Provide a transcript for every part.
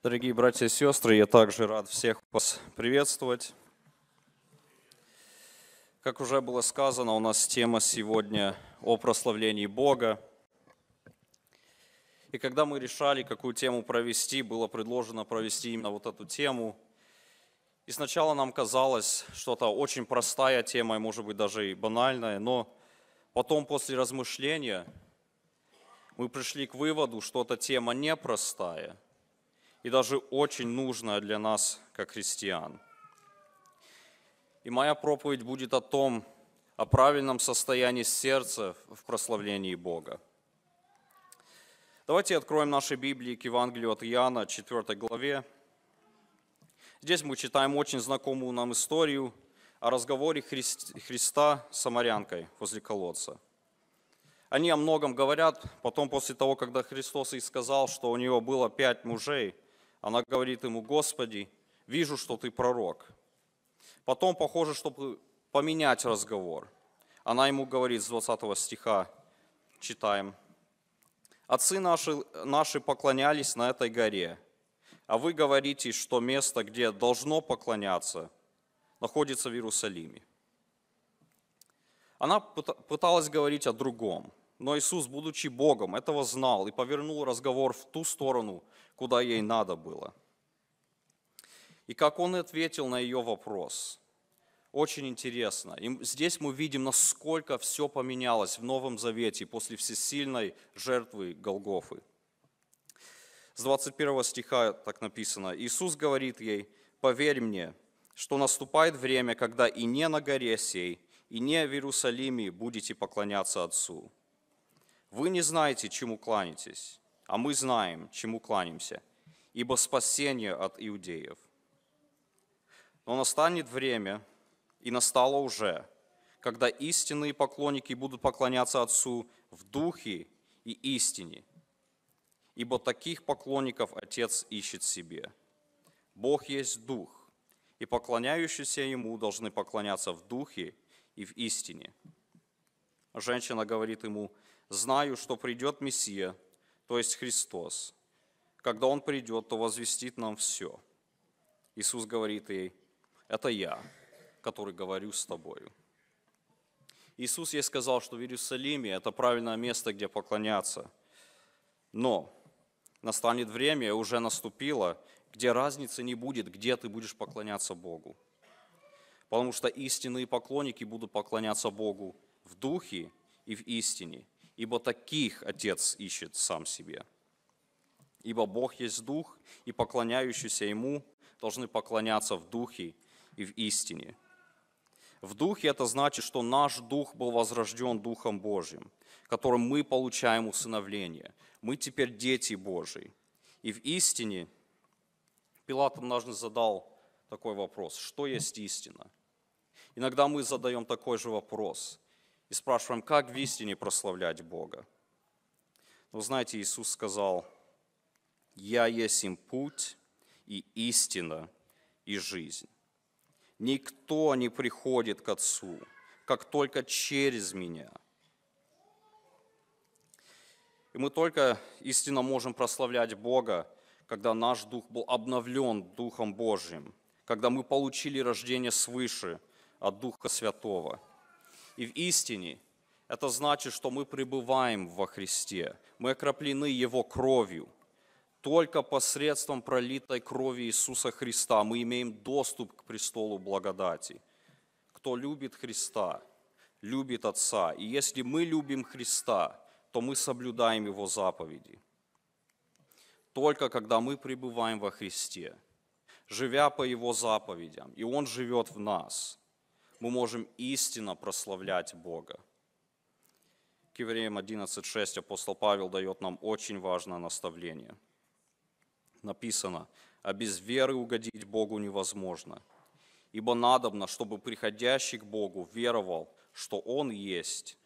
Дорогие братья и сестры, я также рад всех вас приветствовать. Как уже было сказано, у нас тема сегодня о прославлении Бога. И когда мы решали, какую тему провести, было предложено провести именно вот эту тему. И сначала нам казалось, что это очень простая тема, и может быть даже и банальная, но потом после размышления мы пришли к выводу, что эта тема непростая – и даже очень нужная для нас, как христиан. И моя проповедь будет о том, о правильном состоянии сердца в прославлении Бога. Давайте откроем наши Библии к Евангелию от Иоанна, 4 главе. Здесь мы читаем очень знакомую нам историю о разговоре Христ, Христа с самарянкой возле колодца. Они о многом говорят, потом после того, когда Христос и сказал, что у него было пять мужей – она говорит ему, Господи, вижу, что ты пророк. Потом, похоже, чтобы поменять разговор, она ему говорит с 20 стиха, читаем, «Отцы наши, наши поклонялись на этой горе, а вы говорите, что место, где должно поклоняться, находится в Иерусалиме». Она пыталась говорить о другом – но Иисус, будучи Богом, этого знал и повернул разговор в ту сторону, куда ей надо было. И как он ответил на ее вопрос. Очень интересно. И здесь мы видим, насколько все поменялось в Новом Завете после всесильной жертвы Голгофы. С 21 стиха так написано. Иисус говорит ей, «Поверь мне, что наступает время, когда и не на горе сей, и не в Иерусалиме будете поклоняться Отцу». Вы не знаете, чему кланяетесь, а мы знаем, чему кланяемся, ибо спасение от иудеев. Но настанет время, и настало уже, когда истинные поклонники будут поклоняться Отцу в духе и истине, ибо таких поклонников Отец ищет себе. Бог есть Дух, и поклоняющиеся Ему должны поклоняться в духе и в истине. Женщина говорит ему – знаю, что придет Мессия, то есть Христос. Когда Он придет, то возвестит нам все. Иисус говорит ей, это я, который говорю с тобою. Иисус ей сказал, что в Иерусалиме это правильное место, где поклоняться. Но настанет время, уже наступило, где разницы не будет, где ты будешь поклоняться Богу. Потому что истинные поклонники будут поклоняться Богу в духе и в истине – ибо таких Отец ищет сам себе. Ибо Бог есть Дух, и поклоняющиеся Ему должны поклоняться в Духе и в истине. В Духе это значит, что наш Дух был возрожден Духом Божьим, которым мы получаем усыновление. Мы теперь дети Божьи. И в истине Пилат однажды задал такой вопрос, что есть истина? Иногда мы задаем такой же вопрос – и спрашиваем, как в истине прославлять Бога. Но ну, знаете, Иисус сказал, «Я есть им путь и истина и жизнь. Никто не приходит к Отцу, как только через Меня». И мы только истинно можем прославлять Бога, когда наш дух был обновлен Духом Божьим, когда мы получили рождение свыше от Духа Святого – и в истине, это значит, что мы пребываем во Христе, мы окроплены Его кровью. Только посредством пролитой крови Иисуса Христа мы имеем доступ к престолу благодати. Кто любит Христа, любит Отца. И если мы любим Христа, то мы соблюдаем Его заповеди. Только когда мы пребываем во Христе, живя по Его заповедям, и Он живет в нас, мы можем истинно прославлять Бога. К Евреям 11.6 апостол Павел дает нам очень важное наставление. Написано, «А без веры угодить Богу невозможно, ибо надобно, чтобы приходящий к Богу веровал, что Он есть,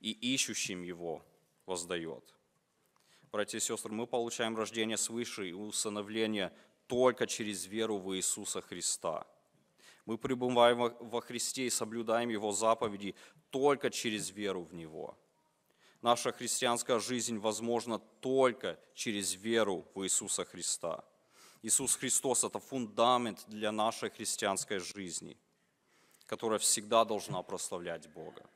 и ищущим Его воздает». Братья и сестры, мы получаем рождение свыше и усыновление только через веру в Иисуса Христа – мы пребываем во Христе и соблюдаем Его заповеди только через веру в Него. Наша христианская жизнь возможна только через веру в Иисуса Христа. Иисус Христос – это фундамент для нашей христианской жизни, которая всегда должна прославлять Бога.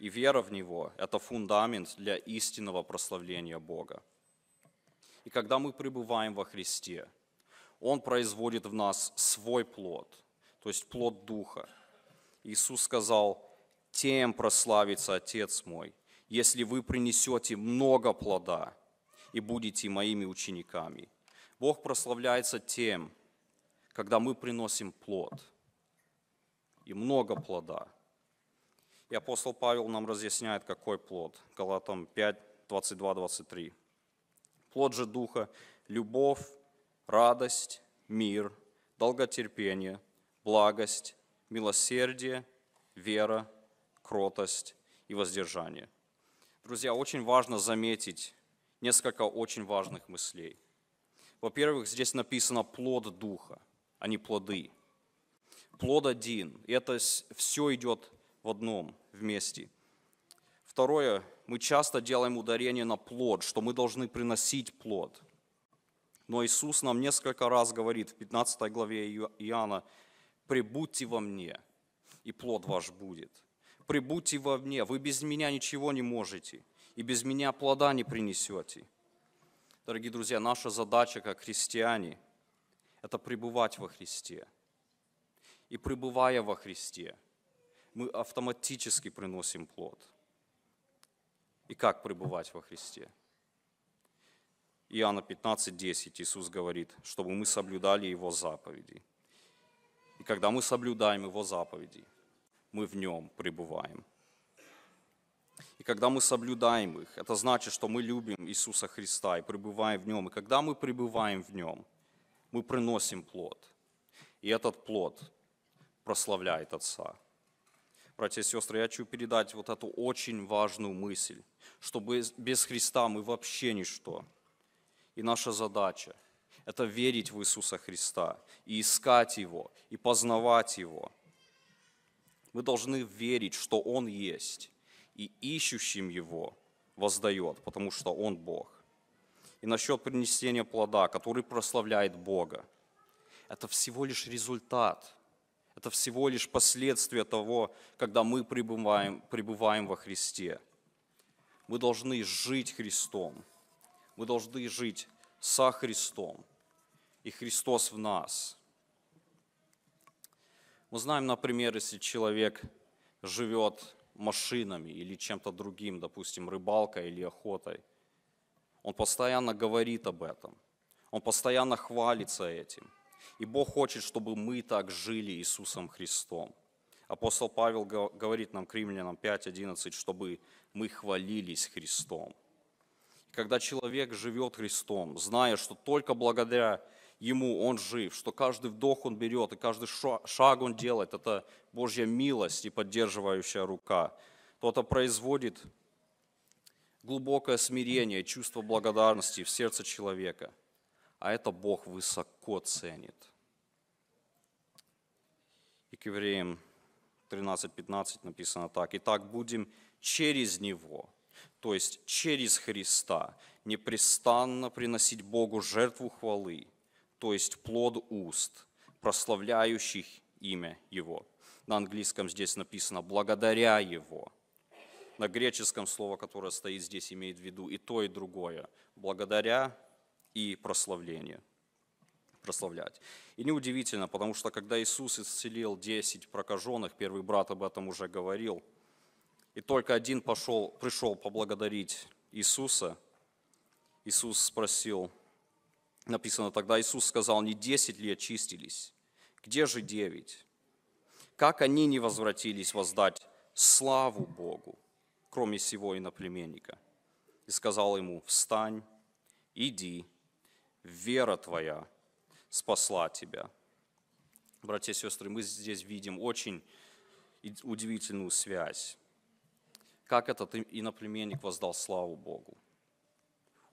И вера в Него – это фундамент для истинного прославления Бога. И когда мы пребываем во Христе, Он производит в нас свой плод – то есть плод Духа. Иисус сказал, тем прославится Отец мой, если вы принесете много плода и будете моими учениками. Бог прославляется тем, когда мы приносим плод и много плода. И апостол Павел нам разъясняет, какой плод. Галатам 5, 22, 23. Плод же Духа – любовь, радость, мир, долготерпение – благость, милосердие, вера, кротость и воздержание. Друзья, очень важно заметить несколько очень важных мыслей. Во-первых, здесь написано плод духа, а не плоды. Плод один. И это все идет в одном вместе. Второе, мы часто делаем ударение на плод, что мы должны приносить плод. Но Иисус нам несколько раз говорит в 15 главе Иоанна, прибудьте во мне, и плод ваш будет. Прибудьте во мне, вы без меня ничего не можете, и без меня плода не принесете. Дорогие друзья, наша задача как христиане – это пребывать во Христе. И пребывая во Христе, мы автоматически приносим плод. И как пребывать во Христе? Иоанна 15:10 Иисус говорит, чтобы мы соблюдали Его заповеди когда мы соблюдаем Его заповеди, мы в Нем пребываем. И когда мы соблюдаем их, это значит, что мы любим Иисуса Христа и пребываем в Нем. И когда мы пребываем в Нем, мы приносим плод. И этот плод прославляет Отца. Братья и сестры, я хочу передать вот эту очень важную мысль, что без Христа мы вообще ничто. И наша задача – это верить в Иисуса Христа и искать Его, и познавать Его. Мы должны верить, что Он есть, и ищущим Его воздает, потому что Он Бог. И насчет принесения плода, который прославляет Бога. Это всего лишь результат, это всего лишь последствия того, когда мы пребываем, пребываем во Христе. Мы должны жить Христом, мы должны жить со Христом, и Христос в нас. Мы знаем, например, если человек живет машинами или чем-то другим, допустим, рыбалкой или охотой, он постоянно говорит об этом, он постоянно хвалится этим. И Бог хочет, чтобы мы так жили Иисусом Христом. Апостол Павел говорит нам к римлянам 5.11, чтобы мы хвалились Христом. Когда человек живет Христом, зная, что только благодаря ему, он жив, что каждый вдох он берет, и каждый шаг он делает, это Божья милость и поддерживающая рука. То это производит глубокое смирение, чувство благодарности в сердце человека. А это Бог высоко ценит. И к евреям 13.15 написано так. «Итак, будем через Него, то есть через Христа, непрестанно приносить Богу жертву хвалы, то есть плод уст, прославляющих имя Его. На английском здесь написано «благодаря Его». На греческом слово, которое стоит здесь, имеет в виду и то, и другое. «Благодаря» и «прославление» прославлять. И неудивительно, потому что когда Иисус исцелил 10 прокаженных, первый брат об этом уже говорил, и только один пошел, пришел поблагодарить Иисуса, Иисус спросил, Написано, тогда Иисус сказал, не десять ли очистились, где же девять? Как они не возвратились воздать славу Богу, кроме сего иноплеменника? И сказал ему, встань, иди, вера твоя спасла тебя. Братья и сестры, мы здесь видим очень удивительную связь. Как этот иноплеменник воздал славу Богу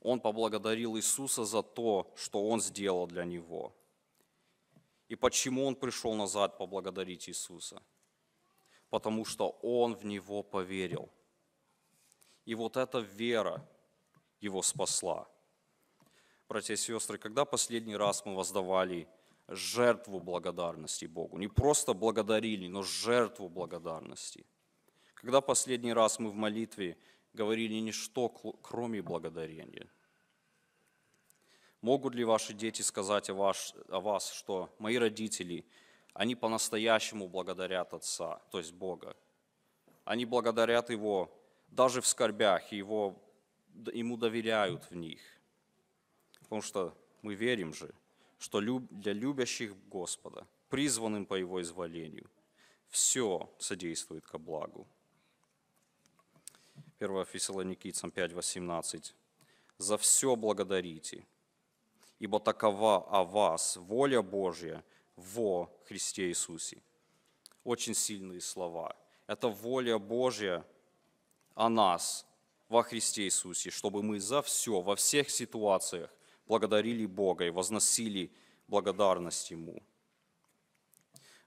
он поблагодарил Иисуса за то, что он сделал для него. И почему он пришел назад поблагодарить Иисуса? Потому что он в него поверил. И вот эта вера его спасла. Братья и сестры, когда последний раз мы воздавали жертву благодарности Богу? Не просто благодарили, но жертву благодарности. Когда последний раз мы в молитве говорили ничто, кроме благодарения? Могут ли ваши дети сказать о, ваш, о вас, что мои родители, они по-настоящему благодарят Отца, то есть Бога. Они благодарят Его даже в скорбях, и его, Ему доверяют в них. Потому что мы верим же, что для любящих Господа, призванным по Его изволению, все содействует ко благу. 1 Фессалоникийцам 5:18. «За все благодарите, ибо такова о вас воля Божья во Христе Иисусе. Очень сильные слова. Это воля Божья о нас во Христе Иисусе, чтобы мы за все, во всех ситуациях благодарили Бога и возносили благодарность Ему.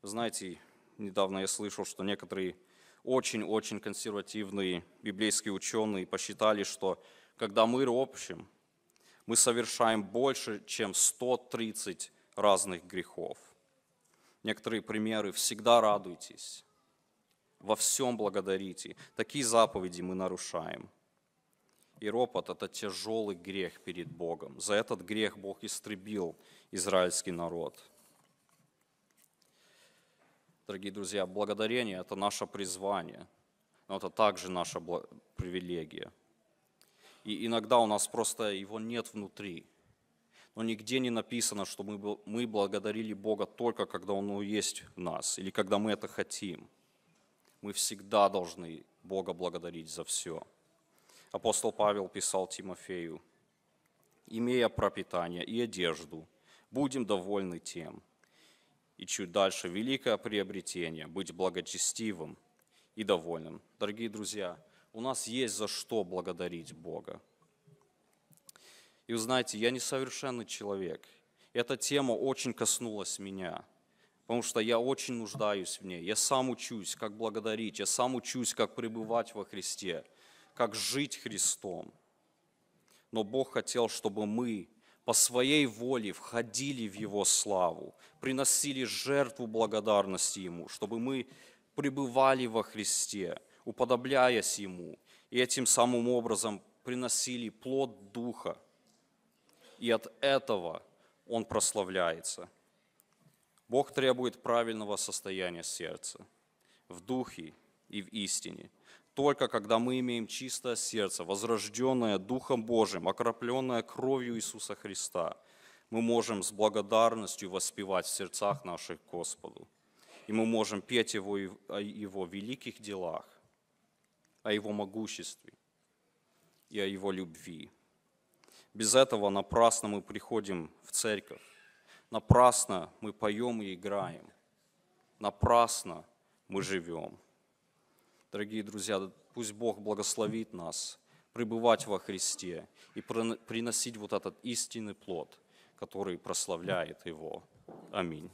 Знаете, недавно я слышал, что некоторые очень-очень консервативные библейские ученые посчитали, что когда мы ропщим, мы совершаем больше, чем 130 разных грехов. Некоторые примеры. Всегда радуйтесь, во всем благодарите. Такие заповеди мы нарушаем. И ропот – это тяжелый грех перед Богом. За этот грех Бог истребил израильский народ. Дорогие друзья, благодарение – это наше призвание, но это также наша привилегия – и иногда у нас просто его нет внутри. Но нигде не написано, что мы, мы благодарили Бога только когда Он есть в нас или когда мы это хотим. Мы всегда должны Бога благодарить за все. Апостол Павел писал Тимофею, «Имея пропитание и одежду, будем довольны тем». И чуть дальше, «Великое приобретение – быть благочестивым и довольным». Дорогие друзья, – у нас есть за что благодарить Бога. И вы знаете, я несовершенный человек. Эта тема очень коснулась меня, потому что я очень нуждаюсь в ней. Я сам учусь, как благодарить, я сам учусь, как пребывать во Христе, как жить Христом. Но Бог хотел, чтобы мы по своей воле входили в Его славу, приносили жертву благодарности Ему, чтобы мы пребывали во Христе – уподобляясь Ему, и этим самым образом приносили плод Духа. И от этого Он прославляется. Бог требует правильного состояния сердца в духе и в истине. Только когда мы имеем чистое сердце, возрожденное Духом Божьим, окропленное кровью Иисуса Христа, мы можем с благодарностью воспевать в сердцах наших Господу. И мы можем петь Его, Его великих делах о Его могуществе и о Его любви. Без этого напрасно мы приходим в церковь, напрасно мы поем и играем, напрасно мы живем. Дорогие друзья, пусть Бог благословит нас пребывать во Христе и приносить вот этот истинный плод, который прославляет Его. Аминь.